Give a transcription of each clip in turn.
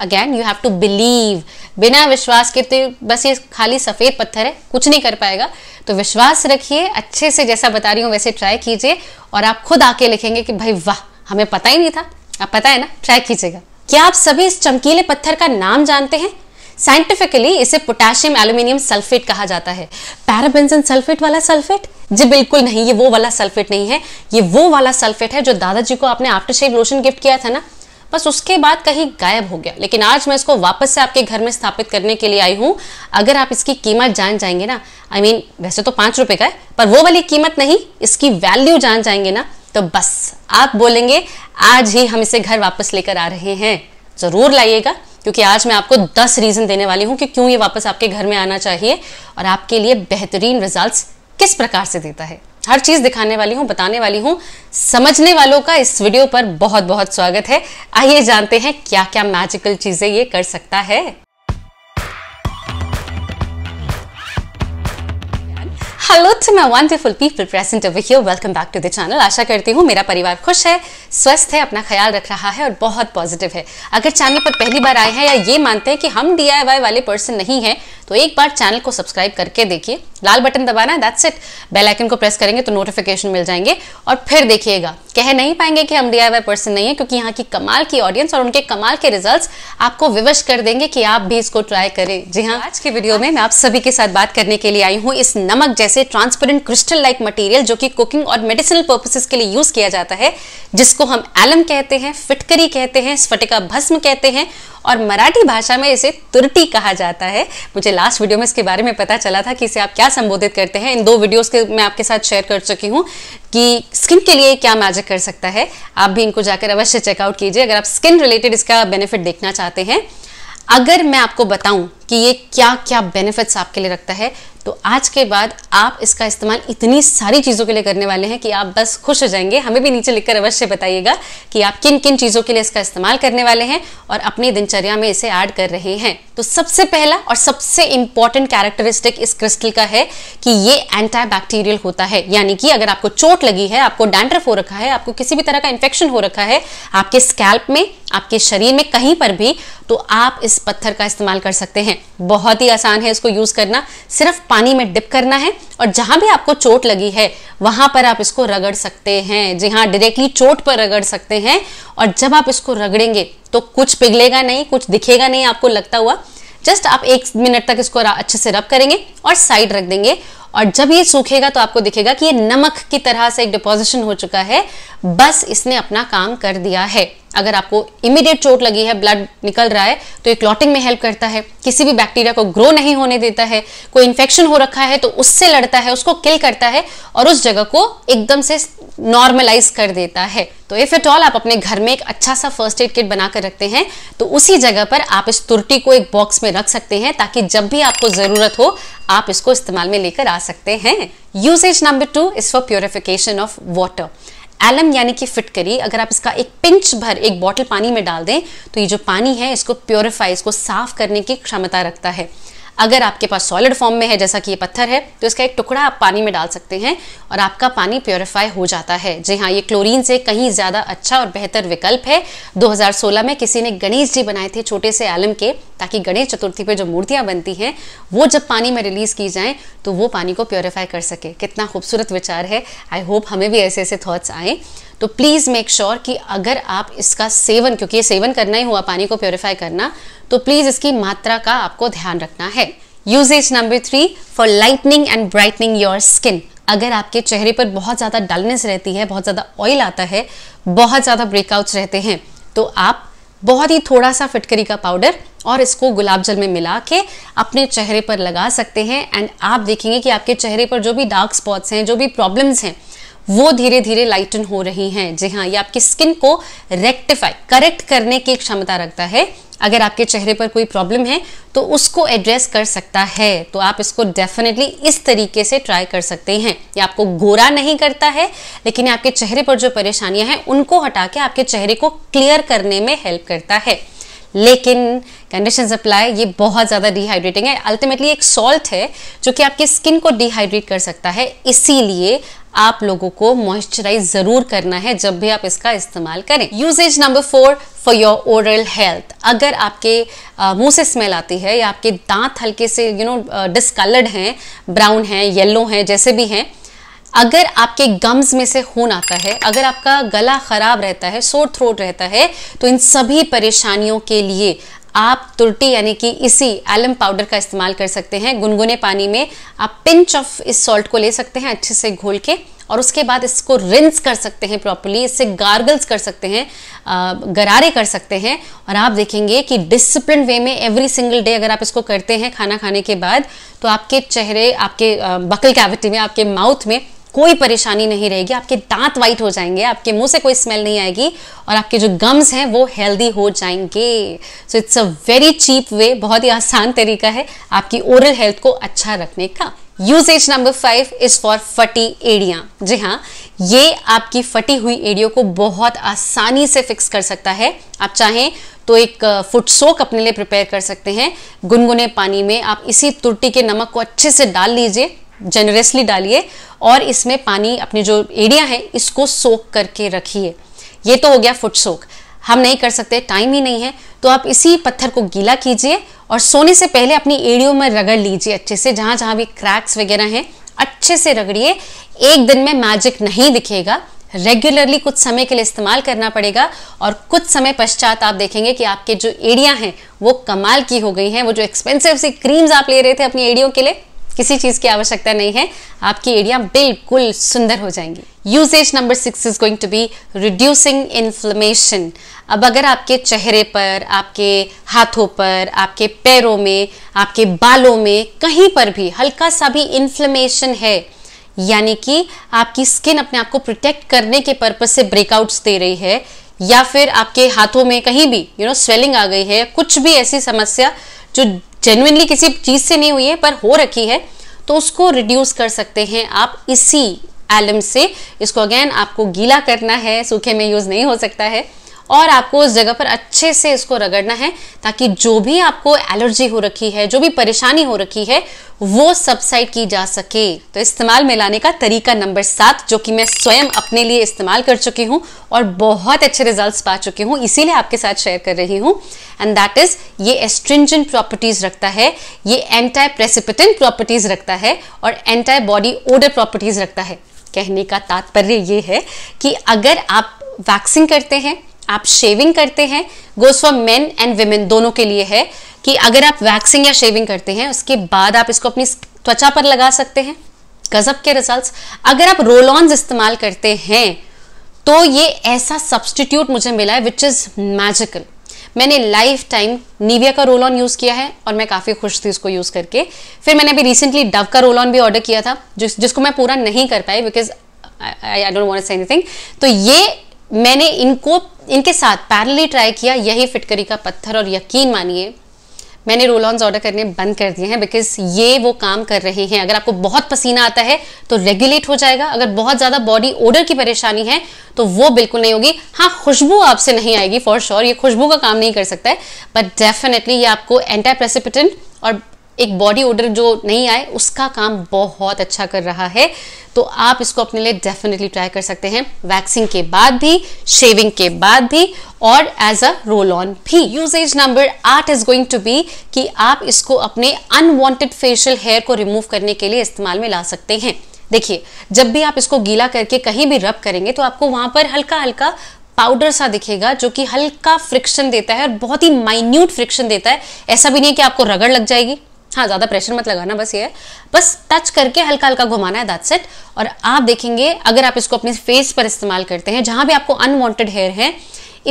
again you have to believe बिना विश्वास के तो बस ये खाली सफेद पत्थर है कुछ नहीं कर पाएगा तो विश्वास रखिए अच्छे से जैसा बता रही हूँ वैसे ट्राई कीजिए और आप खुद आके लिखेंगे कि भाई वाह हमें पता ही नहीं था आप पता है ना ट्राई कीजिएगा क्या आप सभी इस चमकीले पत्थर का नाम जानते हैं साइंटिफिकली इसे पोटेशियम एल्यूमिनियम सल्फेट कहा जाता है पैराबेंजन सल्फेट वाला सल्फेट जी बिल्कुल नहीं ये वो वाला सल्फेट नहीं है ये वो वाला सल्फेट है जो दादाजी को आपने आफ्टर शेव लोशन गिफ्ट किया था ना बस उसके बाद कहीं गायब हो गया लेकिन आज मैं इसको वापस से आपके घर में स्थापित करने के लिए आई हूँ अगर आप इसकी कीमत जान जाएंगे ना आई मीन वैसे तो पाँच रुपये का है पर वो वाली कीमत नहीं इसकी वैल्यू जान जाएंगे ना तो बस आप बोलेंगे आज ही हम इसे घर वापस लेकर आ रहे हैं ज़रूर लाइएगा क्योंकि आज मैं आपको 10 रीज़न देने वाली हूं कि क्यों ये वापस आपके घर में आना चाहिए और आपके लिए बेहतरीन रिजल्ट्स किस प्रकार से देता है हर चीज दिखाने वाली हूं बताने वाली हूं समझने वालों का इस वीडियो पर बहुत बहुत स्वागत है आइए जानते हैं क्या क्या मैजिकल चीजें ये कर सकता है hello to my wonderful people present over here welcome back to the channel आशा करती हूँ मेरा परिवार खुश है स्वस्थ है अपना ख्याल रख रहा है और बहुत पॉजिटिव है अगर चैनल पर पहली बार आए हैं या ये मानते हैं कि हम डी वाले पर्सन नहीं हैं तो एक बार चैनल को सब्सक्राइब करके देखिए लाल बटन दबाना दैट्स इट बेल आइकन को प्रेस करेंगे तो नोटिफिकेशन मिल जाएंगे और फिर देखिएगा कह नहीं पाएंगे कि हम डी पर्सन नहीं है क्योंकि यहाँ की कमाल की ऑडियंस और उनके कमाल के रिजल्ट्स आपको विवश कर देंगे कि आप भी इसको ट्राई करें जी हाँ आज के वीडियो में मैं आप सभी के साथ बात करने के लिए आई हूँ इस नमक जैसे ट्रांसपेरेंट क्रिस्टल लाइक मटेरियल जो कि कुकिंग और मेडिसिनल पर्पसेस के लिए यूज किया जाता है जिसको हम एलम कहते हैं फिटकरी कहते हैं स्फटिका भस्म कहते हैं और मराठी भाषा में इसे तुरटी कहा जाता है मुझे लास्ट वीडियो में इसके बारे में पता चला था कि इसे आप क्या संबोधित करते हैं इन दो वीडियोस के मैं आपके साथ शेयर कर चुकी हूँ कि स्किन के लिए क्या मैजिक कर सकता है आप भी इनको जाकर अवश्य चेकआउट कीजिए अगर आप स्किन रिलेटेड इसका बेनिफिट देखना चाहते हैं अगर मैं आपको बताऊं कि ये क्या क्या बेनिफिट्स आपके लिए रखता है तो आज के बाद आप इसका इस्तेमाल इतनी सारी चीज़ों के लिए करने वाले हैं कि आप बस खुश हो जाएंगे हमें भी नीचे लिखकर अवश्य बताइएगा कि आप किन किन चीज़ों के लिए इसका इस्तेमाल करने वाले हैं और अपनी दिनचर्या में इसे ऐड कर रहे हैं तो सबसे पहला और सबसे इंपॉर्टेंट कैरेक्टरिस्टिक इस क्रिस्टल का है कि ये एंटी होता है यानी कि अगर आपको चोट लगी है आपको डैंड्रफ हो रखा है आपको किसी भी तरह का इन्फेक्शन हो रखा है आपके स्कैल्प में आपके शरीर में कहीं पर भी तो आप इस पत्थर का इस्तेमाल कर सकते हैं बहुत ही आसान है इसको यूज करना सिर्फ पानी में डिप करना है और जहां भी आपको चोट लगी है वहां पर आप इसको रगड़ सकते हैं जी हाँ डायरेक्टली चोट पर रगड़ सकते हैं और जब आप इसको रगड़ेंगे तो कुछ पिघलेगा नहीं कुछ दिखेगा नहीं आपको लगता हुआ जस्ट आप एक मिनट तक इसको अच्छे से रब करेंगे और साइड रख देंगे और जब ये सूखेगा तो आपको दिखेगा कि ये नमक की तरह से एक डिपोजिशन हो चुका है बस इसने अपना काम कर दिया है अगर आपको इमीडिएट चोट लगी है ब्लड निकल रहा है तो ये क्लॉटिंग में हेल्प करता है किसी भी बैक्टीरिया को ग्रो नहीं होने देता है कोई इन्फेक्शन हो रखा है तो उससे लड़ता है उसको किल करता है और उस जगह को एकदम से नॉर्मलाइज कर देता है तो इफ एट ऑल आप अपने घर में एक अच्छा सा फर्स्ट एड किट बनाकर रखते हैं तो उसी जगह पर आप इस तुरटी को एक बॉक्स में रख सकते हैं ताकि जब भी आपको जरूरत हो आप इसको इस्तेमाल में लेकर आ सकते हैं usage number two is for purification of water alum यानी कि फिट करी अगर आप इसका एक पिंच भर एक बॉटल पानी में डाल दें तो ये जो पानी है इसको प्योरीफाई इसको साफ करने की क्षमता रखता है अगर आपके पास सॉलिड फॉर्म में है जैसा कि ये पत्थर है तो इसका एक टुकड़ा आप पानी में डाल सकते हैं और आपका पानी प्योरीफाई हो जाता है जी हाँ ये क्लोरीन से कहीं ज़्यादा अच्छा और बेहतर विकल्प है 2016 में किसी ने गणेश जी बनाए थे छोटे से आलम के ताकि गणेश चतुर्थी पर जो मूर्तियाँ बनती हैं वो जब पानी में रिलीज़ की जाएँ तो वो पानी को प्योरीफाई कर सके कितना खूबसूरत विचार है आई होप हमें भी ऐसे ऐसे थाट्स आएँ तो प्लीज़ मेक श्योर कि अगर आप इसका सेवन क्योंकि ये सेवन करना ही हुआ पानी को प्योरीफाई करना तो प्लीज़ इसकी मात्रा का आपको ध्यान रखना है usages number three for lightening and brightening your skin अगर आपके चेहरे पर बहुत ज़्यादा डलनेस रहती है बहुत ज़्यादा ऑयल आता है बहुत ज़्यादा ब्रेकआउट्स रहते हैं तो आप बहुत ही थोड़ा सा फिटकरी का पाउडर और इसको गुलाब जल में मिला के अपने चेहरे पर लगा सकते हैं एंड आप देखेंगे कि आपके चेहरे पर जो भी डार्क स्पॉट्स हैं जो भी प्रॉब्लम्स हैं वो धीरे धीरे लाइटन हो रही हैं जी हाँ ये आपकी स्किन को रेक्टिफाई करेक्ट करने की क्षमता रखता है अगर आपके चेहरे पर कोई प्रॉब्लम है तो उसको एड्रेस कर सकता है तो आप इसको डेफिनेटली इस तरीके से ट्राई कर सकते हैं ये आपको गोरा नहीं करता है लेकिन आपके चेहरे पर जो परेशानियां हैं उनको हटा के आपके चेहरे को क्लियर करने में हेल्प करता है लेकिन कंडीशन अप्लाई ये बहुत ज़्यादा डिहाइड्रेटिंग है अल्टीमेटली एक सॉल्ट है जो कि आपकी स्किन को डिहाइड्रेट कर सकता है इसीलिए आप लोगों को मॉइस्चराइज जरूर करना है जब भी आप इसका इस्तेमाल करें usages number four for your oral health अगर आपके मुंह से स्मेल आती है या आपके दांत हल्के से यू नो डिसकलर्ड हैं ब्राउन हैं येलो हैं जैसे भी हैं अगर आपके गम्स में से खून आता है अगर आपका गला ख़राब रहता है सोर थ्रोट रहता है तो इन सभी परेशानियों के लिए आप तुलटी यानी कि इसी एलम पाउडर का इस्तेमाल कर सकते हैं गुनगुने पानी में आप पिंच ऑफ इस सॉल्ट को ले सकते हैं अच्छे से घोल के और उसके बाद इसको रिंस कर सकते हैं प्रॉपरली इससे गार्गल्स कर सकते हैं गरारे कर सकते हैं और आप देखेंगे कि डिसिप्लिन वे में एवरी सिंगल डे अगर आप इसको करते हैं खाना खाने के बाद तो आपके चेहरे आपके बकल कैविटी में आपके माउथ में कोई परेशानी नहीं रहेगी आपके दांत वाइट हो जाएंगे आपके मुंह से कोई स्मेल नहीं आएगी और आपके जो गम्स हैं वो हेल्दी हो जाएंगे so it's a very cheap way बहुत ही आसान तरीका है आपकी ओरल हेल्थ को अच्छा रखने का usages number five is for फटी एड़िया जी हाँ ये आपकी फटी हुई एड़ियों को बहुत आसानी से फिक्स कर सकता है आप चाहें तो एक फुट सोक अपने लिए प्रिपेयर कर सकते हैं गुनगुने पानी में आप इसी तुर्टी के नमक को अच्छे से डाल लीजिए जनरसली डालिए और इसमें पानी अपने जो एरिया है इसको सोख करके रखिए ये तो हो गया फुट सोख हम नहीं कर सकते टाइम ही नहीं है तो आप इसी पत्थर को गीला कीजिए और सोने से पहले अपनी एड़ियों में रगड़ लीजिए अच्छे से जहाँ जहाँ भी क्रैक्स वगैरह हैं अच्छे से रगड़िए एक दिन में मैजिक नहीं दिखेगा रेगुलरली कुछ समय के लिए इस्तेमाल करना पड़ेगा और कुछ समय पश्चात आप देखेंगे कि आपके जो एड़ियाँ हैं वो कमाल की हो गई हैं वो जो एक्सपेंसिव सी क्रीम्स आप ले रहे थे अपनी एड़ियों के लिए किसी चीज़ की आवश्यकता नहीं है आपकी एरिया बिल्कुल सुंदर हो जाएंगी usages number six is going to be reducing inflammation अब अगर आपके चेहरे पर आपके हाथों पर आपके पैरों में आपके बालों में कहीं पर भी हल्का सा भी इन्फ्लेमेशन है यानी कि आपकी स्किन अपने आप को प्रोटेक्ट करने के पर्पज से ब्रेकआउट्स दे रही है या फिर आपके हाथों में कहीं भी यू नो स्वेलिंग आ गई है कुछ भी ऐसी समस्या जो जेन्यनली किसी चीज़ से नहीं हुई है पर हो रखी है तो उसको रिड्यूस कर सकते हैं आप इसी एलम से इसको अगेन आपको गीला करना है सूखे में यूज़ नहीं हो सकता है और आपको उस जगह पर अच्छे से इसको रगड़ना है ताकि जो भी आपको एलर्जी हो रखी है जो भी परेशानी हो रखी है वो सबसाइड की जा सके तो इस्तेमाल में लाने का तरीका नंबर सात जो कि मैं स्वयं अपने लिए इस्तेमाल कर चुकी हूँ और बहुत अच्छे रिजल्ट्स पा चुकी हूँ इसीलिए आपके साथ शेयर कर रही हूँ एंड दैट इज ये एस्ट्रिंजेंट प्रॉपर्टीज रखता है ये एंटाई प्रेसिपिटेंट प्रॉपर्टीज रखता है और एंटाई बॉडी ओडर प्रॉपर्टीज रखता है कहने का तात्पर्य ये है कि अगर आप वैक्सिंग करते हैं आप शेविंग करते हैं goes for men and women दोनों के लिए है कि अगर आप वैक्सिंग या शेविंग करते हैं उसके बाद आप इसको अपनी त्वचा पर लगा सकते हैं गजब के रिजल्ट्स अगर आप रोल ऑन इस्तेमाल करते हैं तो ये ऐसा सब्सटीट्यूट मुझे मिला है विच इज़ मैजिकल मैंने लाइफ टाइम नीविया का रोल ऑन यूज़ किया है और मैं काफ़ी खुश थी उसको यूज़ करके फिर मैंने अभी रिसेंटली डव का रोल ऑन भी ऑर्डर किया था जिस जिसको मैं पूरा नहीं कर पाई because I don't want say anything तो ये मैंने इनको इनके साथ पैरली ट्राई किया यही फिटकरी का पत्थर और यकीन मानिए मैंने रोल ऑन्स ऑर्डर करने बंद कर दिए हैं बिकॉज ये वो काम कर रहे हैं अगर आपको बहुत पसीना आता है तो रेगुलेट हो जाएगा अगर बहुत ज़्यादा बॉडी ओडर की परेशानी है तो वो बिल्कुल नहीं होगी हाँ खुशबू आपसे नहीं आएगी फॉर श्योर ये खुशबू का काम नहीं कर सकता है बट डेफिनेटली ये आपको एंटाप्रेसिपिटेंट और एक बॉडी ऑर्डर जो नहीं आए उसका काम बहुत अच्छा कर रहा है तो आप इसको अपने लिए डेफिनेटली ट्राई कर सकते हैं वैक्सिंग के बाद भी शेविंग के बाद भी और एज अ रोल ऑन भी यूजेज नंबर आठ इज गोइंग टू बी कि आप इसको अपने अनवांटेड फेशियल हेयर को रिमूव करने के लिए इस्तेमाल में ला सकते हैं देखिए जब भी आप इसको गीला करके कहीं भी रब करेंगे तो आपको वहां पर हल्का हल्का पाउडर सा दिखेगा जो कि हल्का फ्रिक्शन देता है और बहुत ही माइन्यूट फ्रिक्शन देता है ऐसा भी नहीं है कि आपको रगड़ लग जाएगी हाँ ज़्यादा प्रेशर मत लगाना बस ये है बस टच करके हल्का हल्का घुमाना है दैट सेट और आप देखेंगे अगर आप इसको अपने फेस पर इस्तेमाल करते हैं जहाँ भी आपको अनवांटेड हेयर है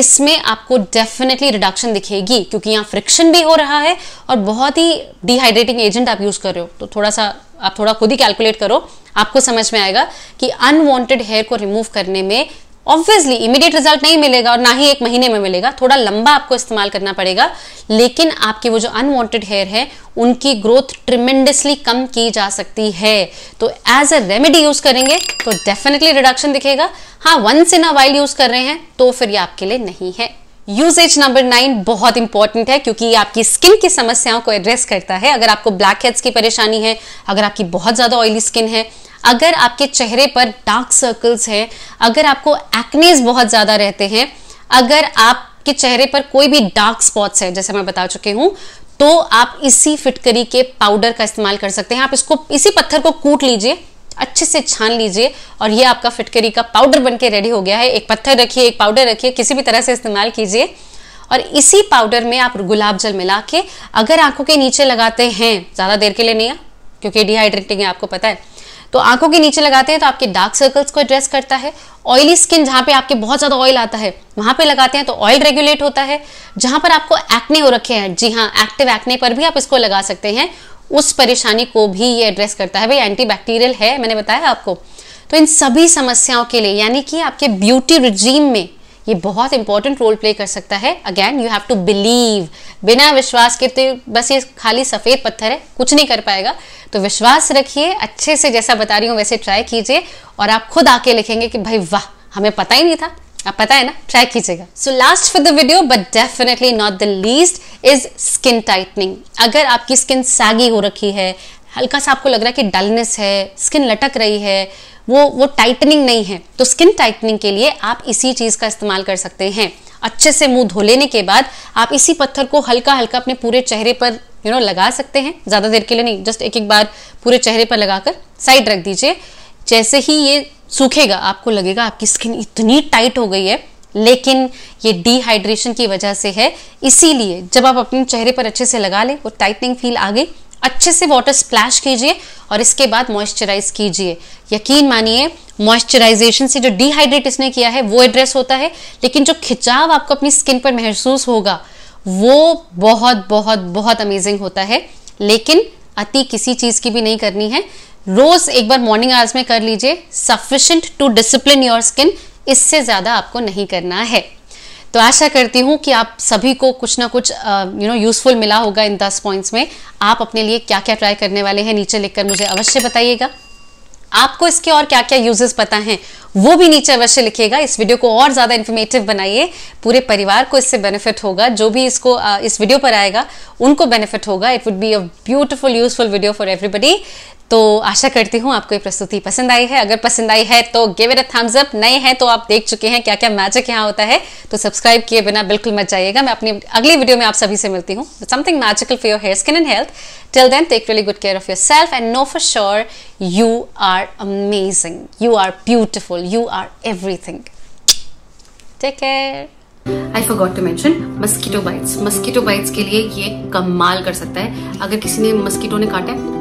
इसमें आपको डेफिनेटली रिडक्शन दिखेगी क्योंकि यहाँ फ्रिक्शन भी हो रहा है और बहुत ही डिहाइड्रेटिंग एजेंट आप यूज़ कर रहे हो तो थोड़ा सा आप थोड़ा खुद ही कैलकुलेट करो आपको समझ में आएगा कि अनवांटेड हेयर को रिमूव करने में ऑब्वियसली इमीडिएट रिजल्ट नहीं मिलेगा और ना ही एक महीने में मिलेगा थोड़ा लंबा आपको इस्तेमाल करना पड़ेगा लेकिन आपके वो जो अनवांटेड हेयर है उनकी ग्रोथ ट्रिमेंडसली कम की जा सकती है तो एज अ रेमेडी यूज करेंगे तो डेफिनेटली रिडक्शन दिखेगा हाँ once in a while use कर रहे हैं तो फिर ये आपके लिए नहीं है यूजेज नंबर नाइन बहुत इंपॉर्टेंट है क्योंकि ये आपकी स्किन की समस्याओं को एड्रेस करता है अगर आपको ब्लैक हेड्स की परेशानी है अगर आपकी बहुत ज़्यादा ऑयली स्किन है अगर आपके चेहरे पर डार्क सर्कल्स हैं अगर आपको एक्नेस बहुत ज़्यादा रहते हैं अगर आपके चेहरे पर कोई भी डार्क स्पॉट्स है जैसे मैं बता चुकी हूं तो आप इसी फिटकरी के पाउडर का इस्तेमाल कर सकते हैं आप इसको इसी पत्थर को कूट लीजिए अच्छे से छान लीजिए और ये आपका फिटकरी का पाउडर बनके रेडी हो गया है एक पत्थर रखिए एक पाउडर रखिए किसी भी तरह से इस्तेमाल कीजिए और इसी पाउडर में आप गुलाब जल मिला के अगर आंखों के नीचे लगाते हैं ज़्यादा देर के लिए नहीं क्योंकि डिहाइड्रेटिंग है आपको पता है तो आंखों के नीचे लगाते हैं तो आपके डार्क सर्कल्स को एड्रेस करता है ऑयली स्किन जहाँ पे आपके बहुत ज़्यादा ऑयल आता है वहाँ पे लगाते हैं तो ऑयल रेगुलेट होता है जहाँ पर आपको एक्ने हो रखे हैं जी हाँ एक्टिव एक्ने पर भी आप इसको लगा सकते हैं उस परेशानी को भी ये एड्रेस करता है भाई एंटीबैक्टीरियल है मैंने बताया आपको तो इन सभी समस्याओं के लिए यानी कि आपके ब्यूटी रिजीम में ये बहुत इंपॉर्टेंट रोल प्ले कर सकता है again you have to believe बिना विश्वास के तो बस ये खाली सफ़ेद पत्थर है कुछ नहीं कर पाएगा तो विश्वास रखिए अच्छे से जैसा बता रही हूँ वैसे ट्राई कीजिए और आप खुद आके लिखेंगे कि भाई वाह हमें पता ही नहीं था आप पता है ना ट्राई कीजिएगा so last for the video but definitely not the least is skin tightening अगर आपकी स्किन सैगी हो रखी है हल्का सा आपको लग रहा है कि डलनेस है स्किन लटक रही है वो वो टाइटनिंग नहीं है तो स्किन टाइटनिंग के लिए आप इसी चीज़ का इस्तेमाल कर सकते हैं अच्छे से मुंह धो लेने के बाद आप इसी पत्थर को हल्का हल्का अपने पूरे चेहरे पर यू नो लगा सकते हैं ज़्यादा देर के लिए नहीं जस्ट एक एक बार पूरे चेहरे पर लगाकर साइड रख दीजिए जैसे ही ये सूखेगा आपको लगेगा आपकी स्किन इतनी टाइट हो गई है लेकिन ये डिहाइड्रेशन की वजह से है इसीलिए जब आप अपने चेहरे पर अच्छे से लगा लें वो टाइटनिंग फील आ गई अच्छे से वाटर स्प्लैश कीजिए और इसके बाद मॉइस्चराइज कीजिए यकीन मानिए मॉइस्चराइजेशन से जो डिहाइड्रेट इसने किया है वो एड्रेस होता है लेकिन जो खिंचाव आपको अपनी स्किन पर महसूस होगा वो बहुत बहुत बहुत अमेजिंग होता है लेकिन अति किसी चीज़ की भी नहीं करनी है रोज एक बार मॉर्निंग आवर्स में कर लीजिए sufficient to discipline your skin इससे ज़्यादा आपको नहीं करना है तो आशा करती हूँ कि आप सभी को कुछ ना कुछ यू नो यूज़फुल मिला होगा इन दस पॉइंट्स में आप अपने लिए क्या क्या ट्राई करने वाले हैं नीचे लिखकर मुझे अवश्य बताइएगा आपको इसके और क्या क्या यूजेस पता हैं वो भी नीचे अवश्य लिखिएगा इस वीडियो को और ज़्यादा इन्फॉर्मेटिव बनाइए पूरे परिवार को इससे बेनिफिट होगा जो भी इसको इस वीडियो पर आएगा उनको बेनिफिट होगा it would be a beautiful useful video for everybody तो आशा करती हूँ आपको ये प्रस्तुति पसंद आई है अगर पसंद आई है तो give it a thumbs up नए हैं तो आप देख चुके हैं क्या क्या मैजिक यहाँ होता है तो सब्सक्राइब किए बिना बिल्कुल मत जाइएगा मैं अपनी अगली वीडियो में आप सभी से मिलती हूँ something magical for your hair skin and health till then take really good care of yourself and know for sure you are amazing you are beautiful you are everything take care I forgot to mention mosquito bites mosquito bites के लिए ये कमाल कर सकता है अगर किसी ने मस्कीटो ने काटा है